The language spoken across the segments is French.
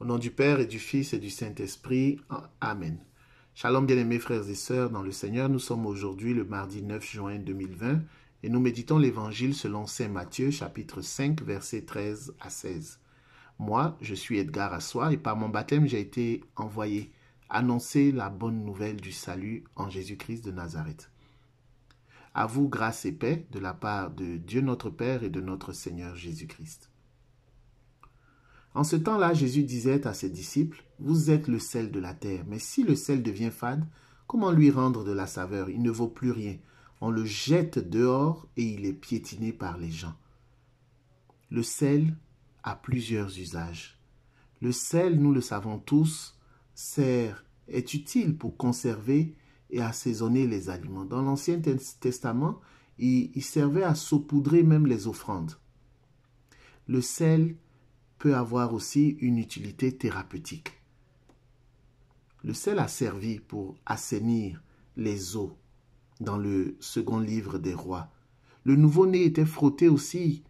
Au nom du Père et du Fils et du Saint-Esprit. Amen. Shalom bien-aimés frères et sœurs dans le Seigneur, nous sommes aujourd'hui le mardi 9 juin 2020 et nous méditons l'évangile selon Saint Matthieu chapitre 5 versets 13 à 16. Moi, je suis Edgar soi et par mon baptême j'ai été envoyé annoncer la bonne nouvelle du salut en Jésus-Christ de Nazareth. À vous grâce et paix de la part de Dieu notre Père et de notre Seigneur Jésus-Christ. En ce temps-là, Jésus disait à ses disciples, Vous êtes le sel de la terre, mais si le sel devient fade, comment lui rendre de la saveur Il ne vaut plus rien. On le jette dehors et il est piétiné par les gens. Le sel a plusieurs usages. Le sel, nous le savons tous, sert, est utile pour conserver et assaisonner les aliments. Dans l'Ancien Testament, il, il servait à saupoudrer même les offrandes. Le sel peut avoir aussi une utilité thérapeutique. Le sel a servi pour assainir les eaux dans le second livre des rois. Le nouveau-né était frotté aussi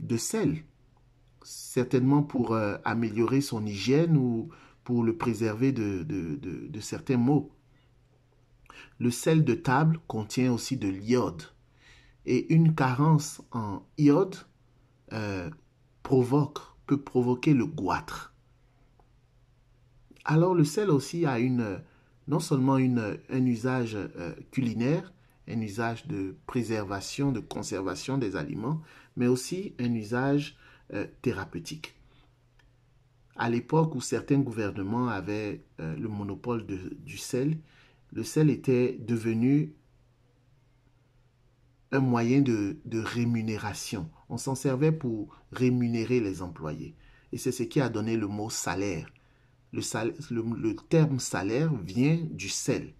de sel, certainement pour euh, améliorer son hygiène ou pour le préserver de, de, certains maux. Le sel de table contient aussi de l'iode et une carence en iode euh, provoque peut provoquer le goitre. Alors le sel aussi a une, non seulement une, un usage euh, culinaire, un usage de préservation, de conservation des aliments, mais aussi un usage euh, thérapeutique. À l'époque où certains gouvernements avaient euh, le monopole du sel, le sel était devenu moyen de, rémunération. On s'en servait pour rémunérer les employés. Et c'est ce qui a donné le mot salaire. Le, le, terme salaire vient du sel.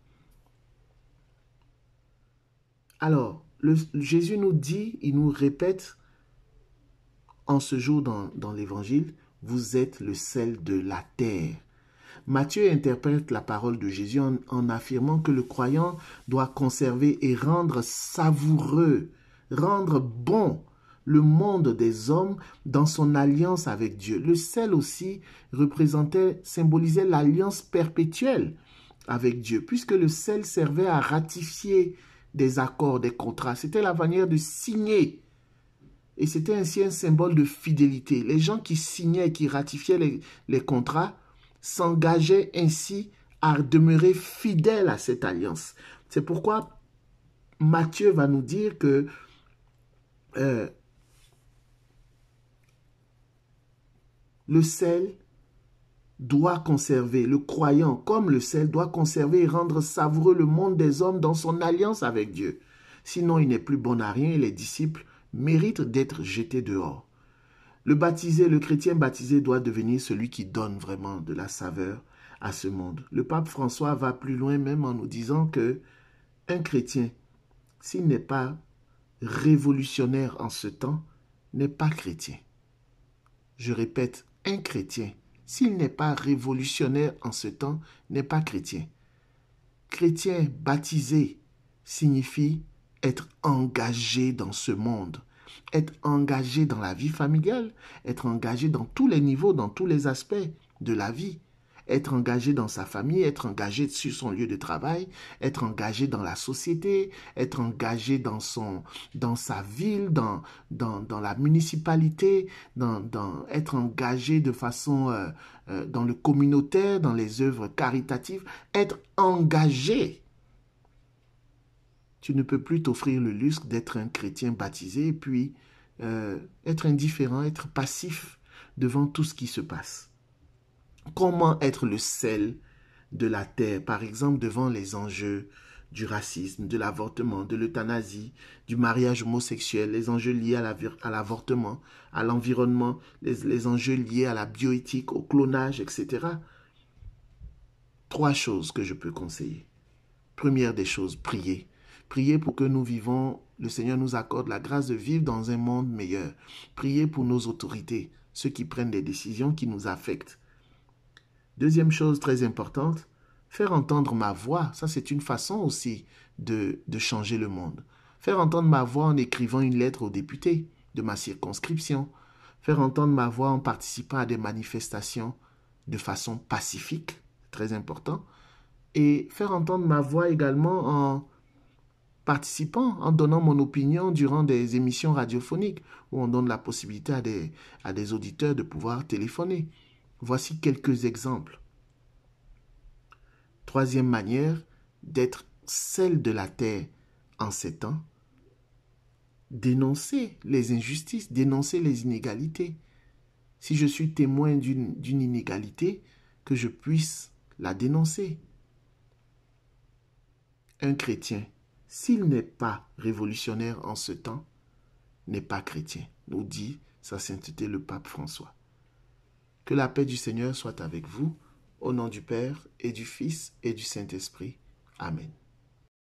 Alors, Jésus nous dit, il nous répète en ce jour dans l'évangile, vous êtes le sel de la terre. Matthieu interprète la parole de Jésus en, affirmant que le croyant doit conserver et rendre savoureux, rendre bon le monde des hommes dans son alliance avec Dieu. Le sel aussi représentait, symbolisait l'alliance perpétuelle avec Dieu, puisque le sel servait à ratifier des accords, des contrats. C'était la manière de signer. Et c'était ainsi un symbole de fidélité. Les gens qui signaient, qui ratifiaient les contrats, s'engageait ainsi à demeurer fidèle à cette alliance. C'est pourquoi Matthieu va nous dire que euh, le sel doit conserver, le croyant comme le sel doit conserver et rendre savoureux le monde des hommes dans son alliance avec Dieu. Sinon, il n'est plus bon à rien et les disciples méritent d'être jetés dehors. Le baptisé, le chrétien baptisé doit devenir celui qui donne vraiment de la saveur à ce monde. Le pape François va plus loin même en nous disant que un chrétien, s'il n'est pas révolutionnaire en ce temps, n'est pas chrétien. Je répète, un chrétien, s'il n'est pas révolutionnaire en ce temps, n'est pas chrétien. Chrétien baptisé signifie être engagé dans ce monde, être engagé dans la vie familiale, être engagé dans tous les niveaux, dans tous les aspects de la vie, être engagé dans sa famille, être engagé sur son lieu de travail, être engagé dans la société, être engagé dans, son, dans sa ville, dans, dans, dans la municipalité, dans, dans, être engagé de façon euh, euh, dans le communautaire, dans les œuvres caritatives, être engagé tu ne peux plus t'offrir le luxe d'être un chrétien baptisé et puis euh, être indifférent, être passif devant tout ce qui se passe. Comment être le sel de la terre, par exemple devant les enjeux du racisme, de l'avortement, de l'euthanasie, du mariage homosexuel, les enjeux liés à l'avortement, à l'environnement, les, les enjeux liés à la bioéthique, au clonage, etc. Trois choses que je peux conseiller. Première des choses, prier. Priez pour que nous vivons, le Seigneur nous accorde la grâce de vivre dans un monde meilleur. Priez pour nos autorités, ceux qui prennent des décisions qui nous affectent. Deuxième chose très importante, faire entendre ma voix. Ça, c'est une façon aussi de, de changer le monde. Faire entendre ma voix en écrivant une lettre aux députés de ma circonscription. Faire entendre ma voix en participant à des manifestations de façon pacifique, très important. Et faire entendre ma voix également en participant, en donnant mon opinion durant des émissions radiophoniques où on donne la possibilité à des, à des auditeurs de pouvoir téléphoner. Voici quelques exemples. Troisième manière d'être celle de la terre en ces temps, dénoncer les injustices, dénoncer les inégalités. Si je suis témoin d'une inégalité, que je puisse la dénoncer. Un chrétien s'il n'est pas révolutionnaire en ce temps, n'est pas chrétien, nous dit Sa Sainteté le Pape François. Que la paix du Seigneur soit avec vous, au nom du Père et du Fils et du Saint-Esprit. Amen.